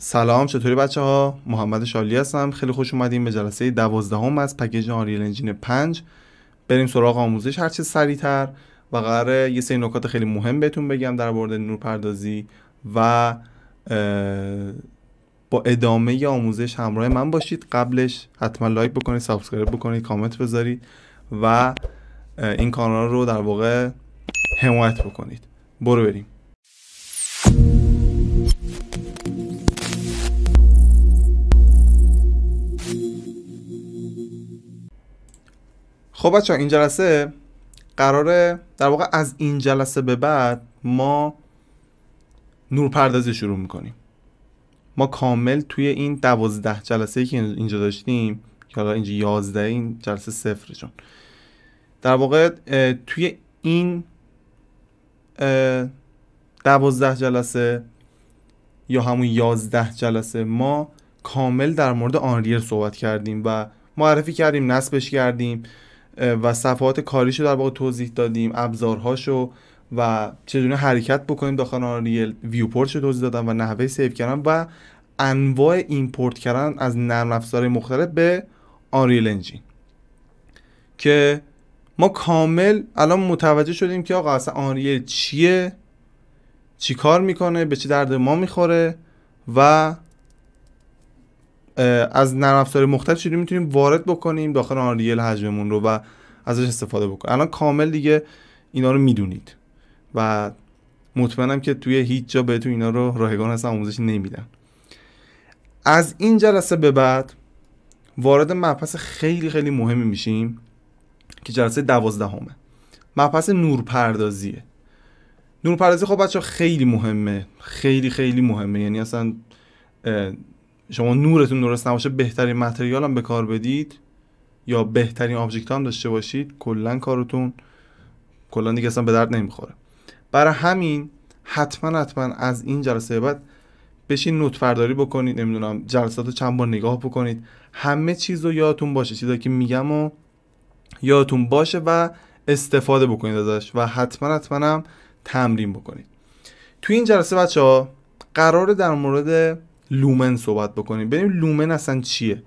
سلام چطوری بچه ها محمد شالی هستم خیلی خوش اومدیم به جلسه دوازدهم از پکیج آریل انجین 5 بریم سراغ آموزش هرچه سریعتر و قراره یه سری نکات خیلی مهم بهتون بگم در مورد نورپردازی و با ادامه آموزش همراه من باشید قبلش حتما لایک بکنید سابسکرایب بکنید کامنت بذارید و این کانال رو در واقع حمایت بکنید برو بریم خب بچه این جلسه قراره در واقع از این جلسه به بعد ما نورپردازی شروع میکنیم ما کامل توی این دوازده جلسه ای که اینجا داشتیم که حالا اینجا یازده این جلسه صفر چون در واقع توی این دوازده جلسه یا همون یازده جلسه ما کامل در مورد آنریل صحبت کردیم و معرفی کردیم نصبش کردیم و صفحات کاریشو در واقع توضیح دادیم ابزارهاشو و چجوری حرکت بکنیم داخل آنریل ویوپورت رو توضیح دادم و نحوه سیو کردن و انواع ایمپورت کردن از نرم افزار مختلف به آنریل انجین که ما کامل الان متوجه شدیم که آقا اصلا آنریل چیه چی کار میکنه به چه درد ما میخوره و از نرم افزار مختلف چجوری میتونیم وارد بکنیم داخل آنریل حجممون رو و ازش استفاده بکنیم الان کامل دیگه اینا رو میدونید و مطمئنم که توی هیچ جا بهتون اینا رو رایگان هستن آموزش نمیدن از این جلسه به بعد وارد مبحث خیلی خیلی مهمی میشیم که جلسه دوازدهمه مبحث نورپردازیه نورپردازی خب بچه خیلی مهمه خیلی خیلی مهمه یعنی اصلا شما نورتون درست نباشه بهترین متریال هم به کار بدید یا بهترین آبجکت هم داشته باشید کلا کارتون کلا دیگه اصلا به درد نمیخوره برای همین حتما حتما از این جلسه بعد بشین نوت بکنید نمیدونم جلسات رو چند بار نگاه بکنید همه چیز رو یادتون باشه چیزایی که میگم و یادتون باشه و استفاده بکنید ازش و حتما حتما هم تمرین بکنید توی این جلسه بچه ها قرار در مورد لومن صحبت بکنیم بریم لومن اصلا چیه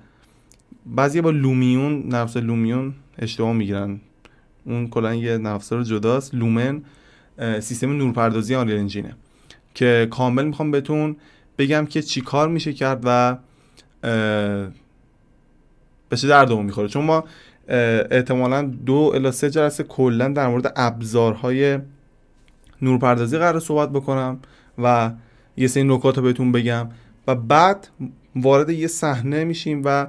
بعضی با لومیون نفس لومیون اشتباه میگیرن اون کلا یه نفسه رو جداست لومن سیستم نورپردازی آنریل انجینه که کامل میخوام بهتون بگم که چی کار میشه کرد و به چه دردمون میخوره چون ما احتمالا دو الا سه جلسه کلا در مورد ابزارهای نورپردازی قرار صحبت بکنم و یه سری نکات رو بهتون بگم و بعد وارد یه صحنه میشیم و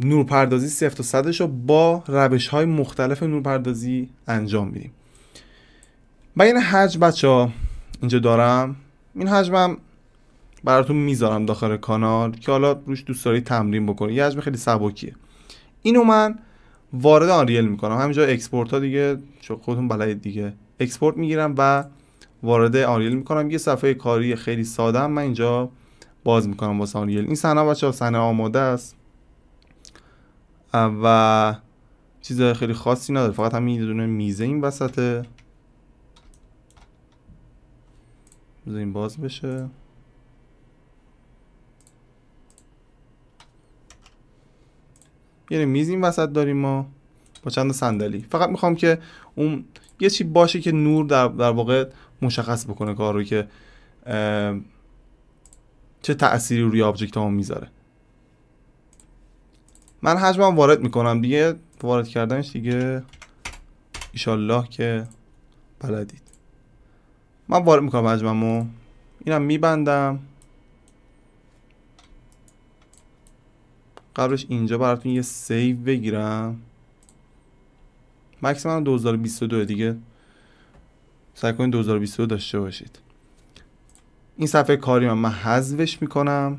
نورپردازی سفت و صدش رو با روش های مختلف نورپردازی انجام میدیم و این حجم بچه ها اینجا دارم این حجمم براتون میذارم داخل کانال که حالا روش دوست دارید تمرین بکنید یه حجم خیلی سبکیه اینو من وارد آنریل میکنم همینجا اکسپورت ها دیگه خودتون بلایید دیگه اکسپورت میگیرم و وارد آریل میکنم یه صفحه کاری خیلی ساده من اینجا باز میکنم با آریل این صحنه بچه صحنه آماده است و چیز خیلی خاصی نداره فقط همین یه دونه میزه این وسطه این باز بشه یعنی میز این وسط داریم ما با چند صندلی فقط میخوام که اون یه چی باشه که نور در, در واقع مشخص بکنه کار رو که چه تأثیری روی آبجکت ها میذاره من حجمم وارد میکنم دیگه وارد کردنش دیگه ایشالله که بلدید من وارد میکنم حجممو اینم میبندم قبلش اینجا براتون یه سیو بگیرم مکس 2022 دیگه سعی کنید 2022 داشته باشید این صفحه کاری من من حذفش میکنم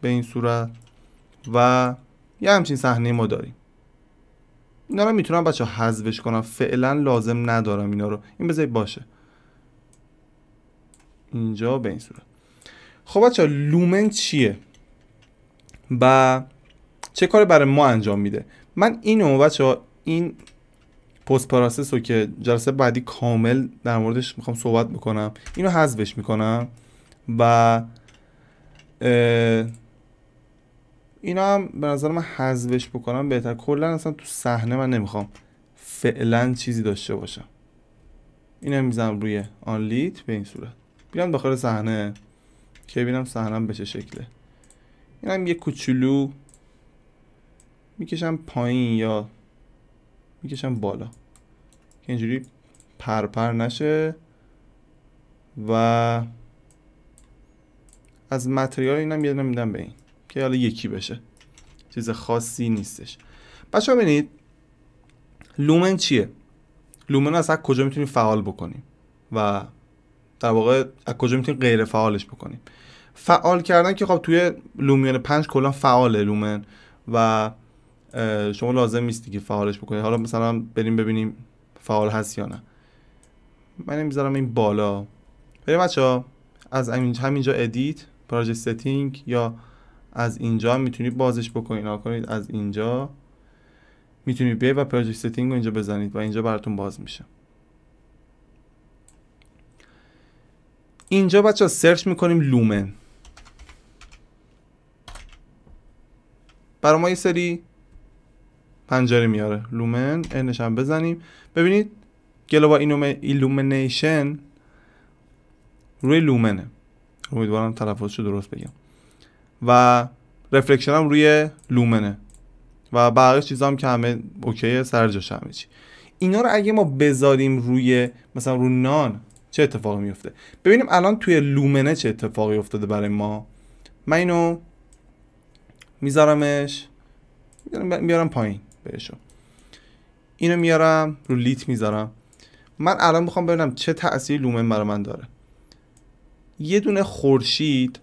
به این صورت و یه همچین صحنه ما داریم اینا رو میتونم بچه حذفش کنم فعلا لازم ندارم اینا رو این بذارید باشه اینجا به این صورت خب بچه لومن چیه و چه کاری برای ما انجام میده من اینو بچه این پست پراسس رو که جلسه بعدی کامل در موردش میخوام صحبت میکنم اینو حذفش میکنم و اینا هم به نظر من حذفش بکنم بهتر کلا اصلا تو صحنه من نمیخوام فعلا چیزی داشته باشم اینو میزنم روی آن لیت به این صورت بیام داخل صحنه که ببینم صحنه به چه شکله اینم یه کوچولو میکشم پایین یا میکشم بالا که اینجوری پرپر نشه و از متریال اینم یه دونه به این که حالا یکی بشه چیز خاصی نیستش بچه ببینید لومن چیه لومن از کجا میتونیم فعال بکنیم و در واقع از کجا میتونیم غیر فعالش بکنیم فعال کردن که خب توی لومیون پنج کلا فعاله لومن و شما لازم نیستی که فعالش بکنی حالا مثلا بریم ببینیم فعال هست یا نه من میذارم این بالا بریم بچه ها از همینجا ادیت پراجکت ستینگ یا از اینجا میتونید بازش بکنید کنید از اینجا میتونید بیاید و پراجکت ستینگ رو اینجا بزنید و اینجا براتون باز میشه اینجا بچه ها سرچ میکنیم لومن برای ما یه سری پنجره میاره لومن اینش هم بزنیم ببینید گلوبال ایلومینیشن روی لومنه امیدوارم تلفظش درست بگم و رفلکشن هم روی لومنه و بقیه چیز هم که همه اوکیه سر جاش همه چی اینا رو اگه ما بذاریم روی مثلا رو نان چه اتفاقی میفته ببینیم الان توی لومنه چه اتفاقی افتاده برای ما من اینو میذارمش میارم پایین بهشون اینو میارم رو لیت میذارم من الان میخوام ببینم چه تأثیر لومن برای من داره یه دونه خورشید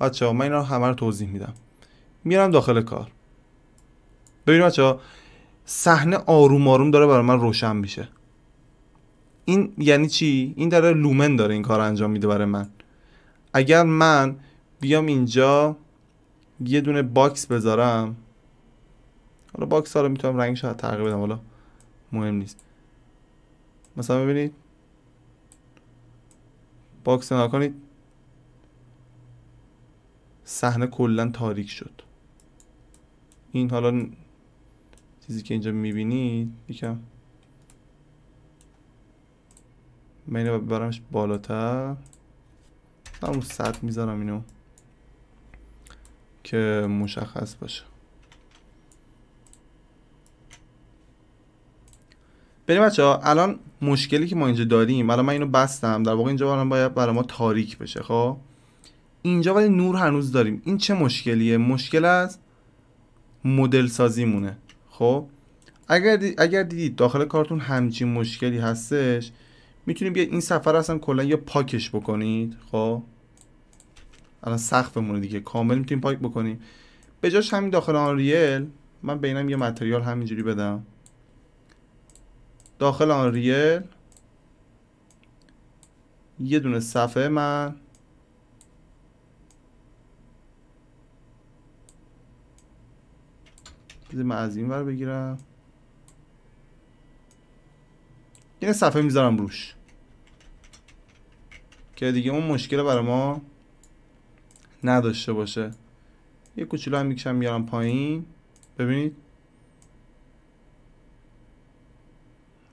بچه ها من اینا همه رو توضیح میدم میارم داخل کار ببینید بچه ها صحنه آروم آروم داره برای من روشن میشه این یعنی چی این داره لومن داره این کار انجام میده برای من اگر من بیام اینجا یه دونه باکس بذارم حالا باکس ها رو میتونم رنگ شاید تغییر بدم حالا مهم نیست مثلا ببینید باکس کنید صحنه کلا تاریک شد این حالا چیزی که اینجا میبینید یکم من اینو ببرمش بالاتر همون سطح میذارم اینو که مشخص باشه بریم بچه ها الان مشکلی که ما اینجا داریم الان من اینو بستم در واقع اینجا باید برای ما تاریک بشه خب اینجا ولی نور هنوز داریم این چه مشکلیه مشکل از مدل سازی خب اگر اگر دیدید داخل کارتون همچین مشکلی هستش میتونیم بیاید این سفر اصلا کلا یا پاکش بکنید خب الان مونه دیگه کامل میتونیم پاک بکنیم به جاش همین داخل آنریل من بینم یه متریال همینجوری بدم داخل آن ریل یه دونه صفحه من من از این ور بگیرم یه صفحه میذارم روش که دیگه اون مشکل برای ما نداشته باشه یه کوچولو هم میکشم میارم پایین ببینید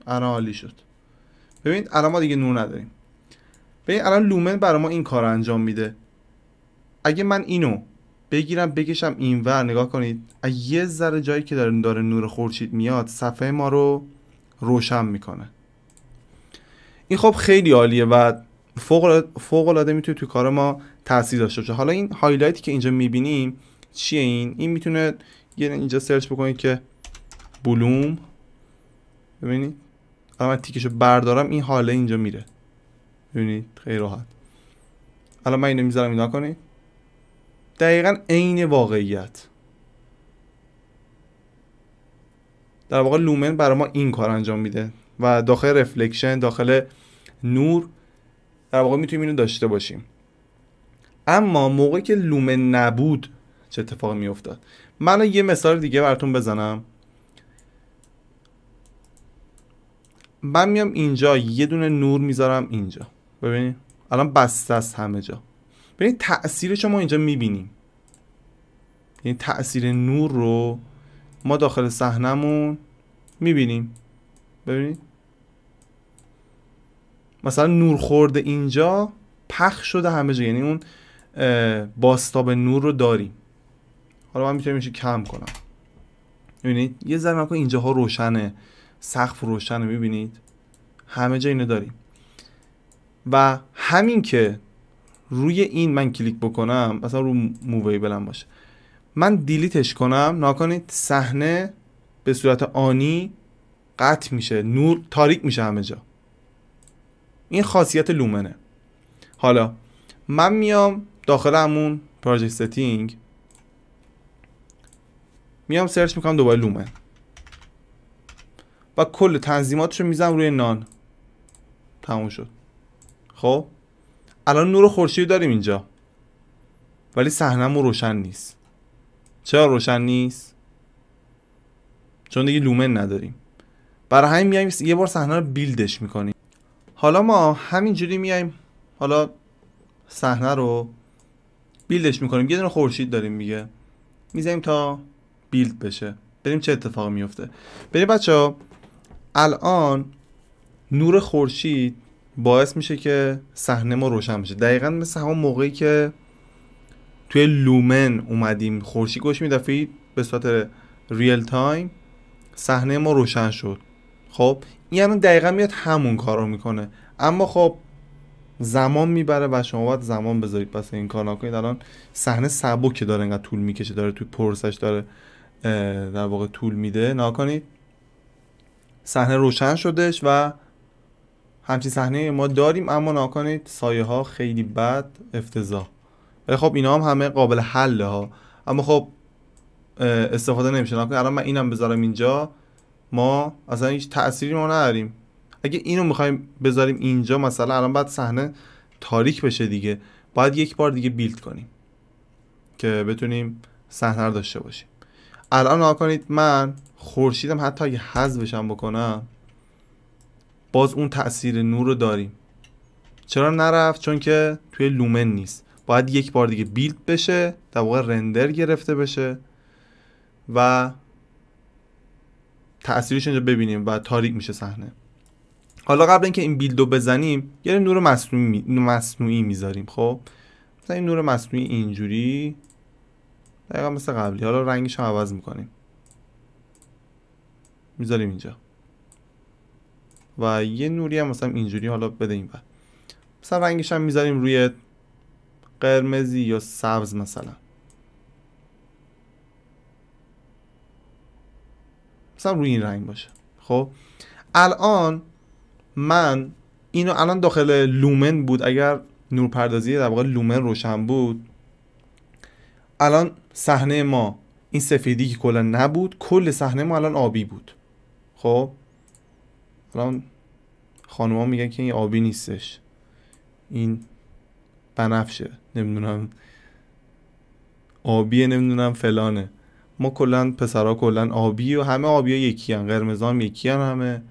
الان عالی شد ببینید الان ما دیگه نور نداریم ببین الان لومن برای ما این کار انجام میده اگه من اینو بگیرم بکشم اینور نگاه کنید یه ذره جایی که داره داره نور خورشید میاد صفحه ما رو روشن میکنه این خب خیلی عالیه و فوق العاده میتونه تو کار ما تاثیر داشته باشه حالا این هایلایتی که اینجا میبینیم چیه این این میتونه یه اینجا سرچ بکنید که بلوم ببینید و من تیکشو بردارم این حاله اینجا میره ببینید خیلی راحت الان من اینو میذارم اینا کنی دقیقا عین واقعیت در واقع لومن برای ما این کار انجام میده و داخل رفلکشن داخل نور در واقع میتونیم اینو داشته باشیم اما موقعی که لومن نبود چه اتفاقی میافتاد من یه مثال دیگه براتون بزنم من میام اینجا یه دونه نور میذارم اینجا ببینید الان بسته است همه جا ببینید تاثیرش ما اینجا میبینیم یعنی تاثیر نور رو ما داخل صحنمون میبینیم ببینید مثلا نور خورده اینجا پخش شده همه جا یعنی اون باستاب نور رو داریم حالا من میتونم کم کنم ببینید یه ذره ها روشنه سقف روشن رو میبینید همه جا اینو داریم و همین که روی این من کلیک بکنم مثلا رو مووی باشه من دیلیتش کنم ناکنید صحنه به صورت آنی قطع میشه نور تاریک میشه همه جا این خاصیت لومنه حالا من میام داخل همون پراجکت ستینگ میام سرچ میکنم دوباره لومن و کل تنظیماتش رو میزنم روی نان تموم شد خب الان نور خورشید داریم اینجا ولی صحنمون روشن نیست چرا روشن نیست چون دیگه لومن نداریم برای همین میایم یه بار صحنه رو بیلدش میکنیم حالا ما همینجوری میایم حالا صحنه رو بیلدش میکنیم یه دونه خورشید داریم میگه میزنیم تا بیلد بشه بریم چه اتفاقی میفته بریم بچه ها الان نور خورشید باعث میشه که صحنه ما روشن بشه دقیقا مثل همون موقعی که توی لومن اومدیم خورشید گوش میدفید به صورت ریل تایم صحنه ما روشن شد خب این یعنی دقیقا میاد همون کار رو میکنه اما خب زمان میبره و شما باید زمان بذارید پس این کار نکنید الان صحنه سبک که داره انقدر طول میکشه داره توی پرسش داره در واقع طول میده نکنید صحنه روشن شدش و همچین صحنه ما داریم اما ناکنید سایه ها خیلی بد افتضاح ولی خب اینا هم همه قابل حل ها اما خب استفاده نمیشه ناکنید الان من اینم بذارم اینجا ما اصلا هیچ تأثیری ما نداریم اگه اینو میخوایم بذاریم اینجا مثلا الان باید صحنه تاریک بشه دیگه باید یک بار دیگه بیلد کنیم که بتونیم صحنه داشته باشیم الان ها کنید من خورشیدم حتی اگه بشم بکنم باز اون تاثیر نور رو داریم چرا نرفت چون که توی لومن نیست باید یک بار دیگه بیلد بشه در واقع رندر گرفته بشه و تاثیرش اینجا ببینیم و تاریک میشه صحنه حالا قبل اینکه این بیلد رو بزنیم یه نور مصنوعی, میذاریم خب این نور مصنوعی اینجوری دقیقا مثل قبلی حالا رنگش هم عوض میکنیم میذاریم اینجا و یه نوری هم مثلا اینجوری حالا بده این بر مثلا رنگش هم میذاریم روی قرمزی یا سبز مثلا مثلا روی این رنگ باشه خب الان من اینو الان داخل لومن بود اگر نورپردازی در واقع لومن روشن بود الان صحنه ما این سفیدی که کلا نبود کل صحنه ما الان آبی بود خب الان خانوما میگن که این آبی نیستش این بنفشه نمیدونم آبیه نمیدونم فلانه ما کلا پسرا کلا آبی و همه آبی ها یکی هم قرمز هم یکی هم همه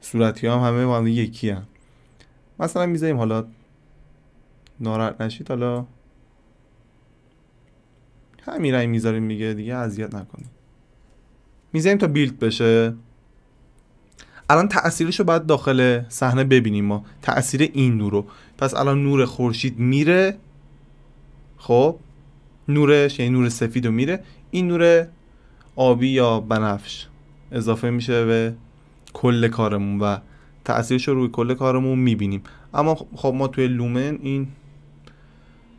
صورتی هم همه یکی هم مثلا میذاریم حالا ناراحت نشید حالا همین رنگ میذاریم میگه دیگه اذیت نکنیم میذاریم تا بیلد بشه الان تاثیرش رو باید داخل صحنه ببینیم ما تاثیر این نور رو پس الان نور خورشید میره خب نورش یعنی نور سفید رو میره این نور آبی یا بنفش اضافه میشه به کل کارمون و تاثیرش رو روی کل کارمون میبینیم اما خب،, خب ما توی لومن این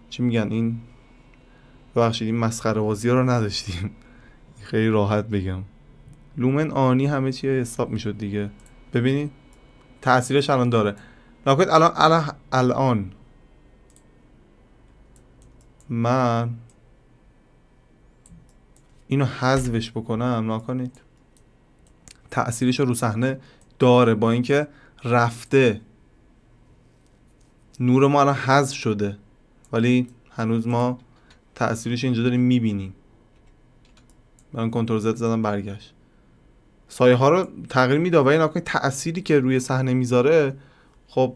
چی میگن این ببخشید این مسخره بازی رو نداشتیم خیلی راحت بگم لومن آنی همه چی حساب میشد دیگه ببینید تاثیرش الان داره ناکنید الان الان الان من اینو حذفش بکنم ناکنید تأثیرش رو صحنه داره با اینکه رفته نور ما الان حذف شده ولی هنوز ما تأثیرش اینجا داریم میبینیم من کنترل زد زدم برگشت سایه ها رو تغییر میده و این تأثیری که روی صحنه میذاره خب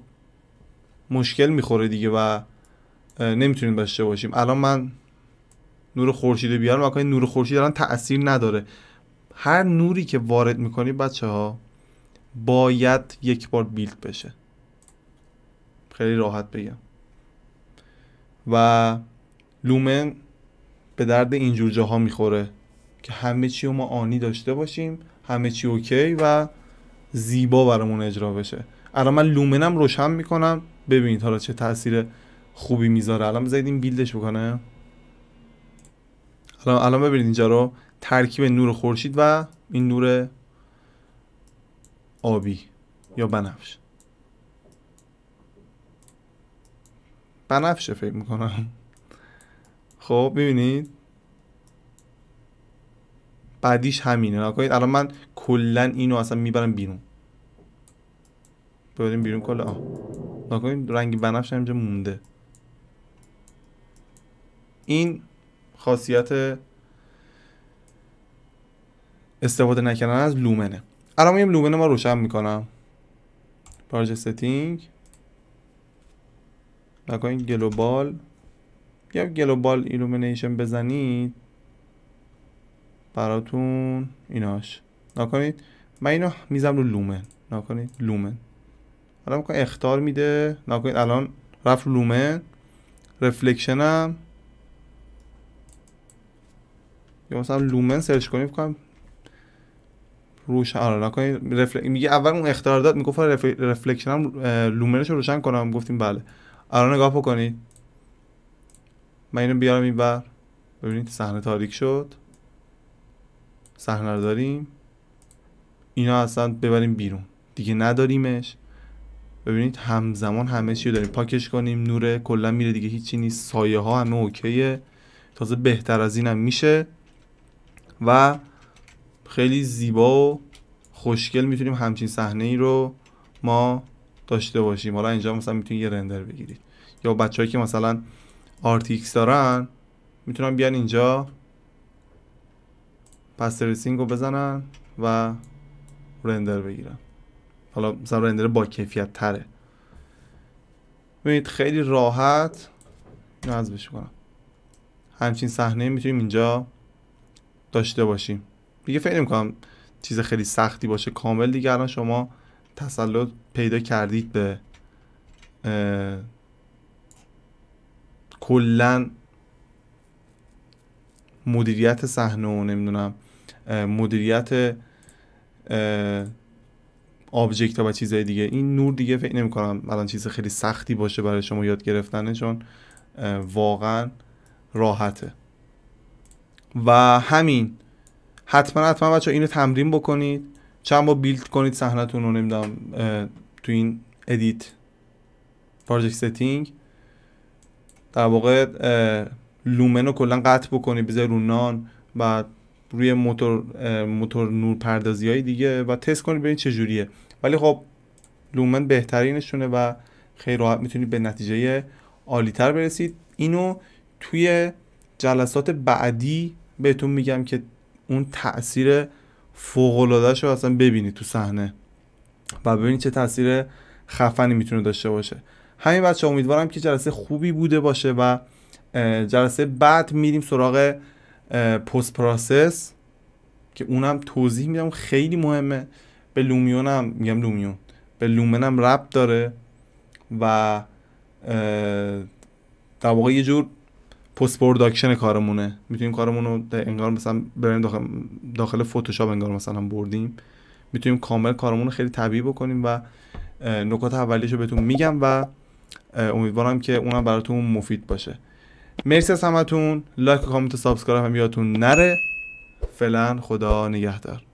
مشکل میخوره دیگه و نمیتونیم داشته باشیم الان من نور خورشید بیارم واقعا نور خورشید الان تأثیر نداره هر نوری که وارد میکنی بچه ها باید یک بار بیلد بشه خیلی راحت بگم و لومن به درد اینجور جاها میخوره که همه چی رو ما آنی داشته باشیم همه چی اوکی و زیبا برامون اجرا بشه الان من لومنم روشن میکنم ببینید حالا چه تاثیر خوبی میذاره الان بذارید این بیلدش بکنه الان الان ببینید اینجا رو ترکیب نور خورشید و این نور آبی یا بنفش بنفشه فکر میکنم خب ببینید بعدیش همینه نکنید الان من کلا اینو اصلا میبرم بیرون ببریم بیرون کلا آه نکنید رنگ بنفش اینجا مونده این خاصیت استفاده نکردن از لومنه الان میام لومن ما روشن میکنم پارج ستینگ نکنید گلوبال یا گلوبال ایلومینیشن بزنید براتون ایناش نکنید من اینو میزم رو لومن نکنید لومن الان میکنم اختار میده نکنید الان رفت رو لومن هم یا مثلا لومن سرچ کنید کنم روش آره نکنید رفل... میگه اول اون اختار داد میگفت رف... آره، هم لومنش رو روشن کنم گفتیم بله الان نگاه بکنید من اینو بیارم این بر ببینید صحنه تاریک شد صحنه رو داریم اینا اصلا ببریم بیرون دیگه نداریمش ببینید همزمان همه چی رو داریم پاکش کنیم نور کلا میره دیگه هیچی نیست سایه ها همه اوکیه تازه بهتر از اینم میشه و خیلی زیبا و خوشگل میتونیم همچین صحنه ای رو ما داشته باشیم حالا اینجا مثلا میتونید یه رندر بگیرید یا بچه‌ای که مثلا RTX دارن میتونن بیان اینجا پسترسینگ رو بزنن و رندر بگیرن حالا مثلا رندر با کیفیت تره ببینید خیلی راحت اینو کنم همچین صحنه میتونیم اینجا داشته باشیم دیگه فکر میکنم چیز خیلی سختی باشه کامل دیگه الان شما تسلط پیدا کردید به کلا مدیریت صحنه و نمیدونم مدیریت آبجکت ها و چیزهای دیگه این نور دیگه فکر نمی کنم الان چیز خیلی سختی باشه برای شما یاد گرفتنه چون واقعا راحته و همین حتما حتما بچه اینو تمرین بکنید چند با بیلد کنید صحنتون رو نمیدونم تو این ادیت پراجکت ستینگ در واقع لومن رو کلا قطع بکنی بذاری رو نان و روی موتور موتور نور پردازی های دیگه و تست کنی ببین چه جوریه ولی خب لومن بهترینشونه و خیلی راحت میتونی به نتیجه عالی تر برسید اینو توی جلسات بعدی بهتون میگم که اون تاثیر فوق العاده رو اصلا ببینید تو صحنه و ببینید چه تاثیر خفنی میتونه داشته باشه همین بچه امیدوارم که جلسه خوبی بوده باشه و جلسه بعد میریم سراغ پست پروسس که اونم توضیح میدم خیلی مهمه به لومیونم میگم لومیون به لومنم رب داره و در واقع یه جور پست پروداکشن کارمونه میتونیم کارمون رو انگار مثلا بریم داخل, فتوشاپ انگار مثلا بردیم میتونیم کامل کارمون رو خیلی طبیعی بکنیم و نکات اولیش رو بهتون میگم و امیدوارم که اونم براتون مفید باشه مرسی از همتون لایک و کامنت و سابسکرایب هم یادتون نره فعلا خدا نگهدار